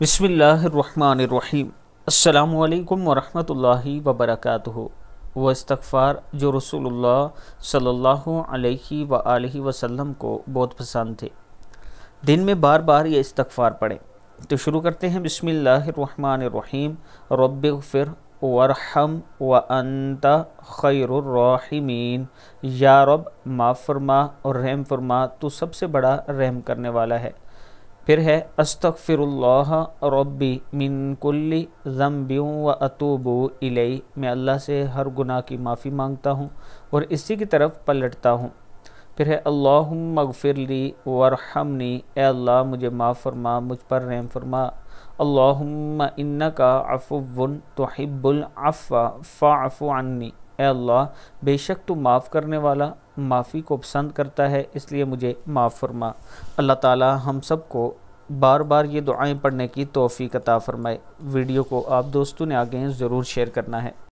बसमीम् अल्लाम वरहमतुल्लाहि वबरकातुहु वह इस्तफ़ार जो रसूलुल्लाह सल्लल्लाहु अलैहि व आलिहि वसल्लम को बहुत पसंद थे दिन में बार बार ये इस्तफ़ार पढ़ें तो शुरू करते हैं बसमीम रबिर वरहम व अंत खैरमीन या रब माफ़रमा और रहम फरमा तो सबसे बड़ा रहम करने वाला है फिर है अस्तफ़िरल्लाह रब्बी मिन कुल्ली ज़म्बियों व अतूबो इलई मैं अल्लाह से हर गुनाह की माफ़ी मांगता हूँ और इसी की तरफ पलटता हूँ फिर है अल्लाह मगफिरली वरहमनी अल्लाह मुझे माफ़ फरमा मुझ पर रहम फरमा अल्लाहुम्मा इन्नका अफ़ुवन तुहिब्बुल अफ़ा फ़ाफ़ु अन्नी अल्लाह बेशक तू माफ़ करने वाला माफ़ी को पसंद करता है इसलिए मुझे माफ़ फरमा अल्लाह ताला हम सब को बार बार ये दुआएं पढ़ने की तोफ़ी कता फ़रमाए वीडियो को आप दोस्तों ने आगे ज़रूर शेयर करना है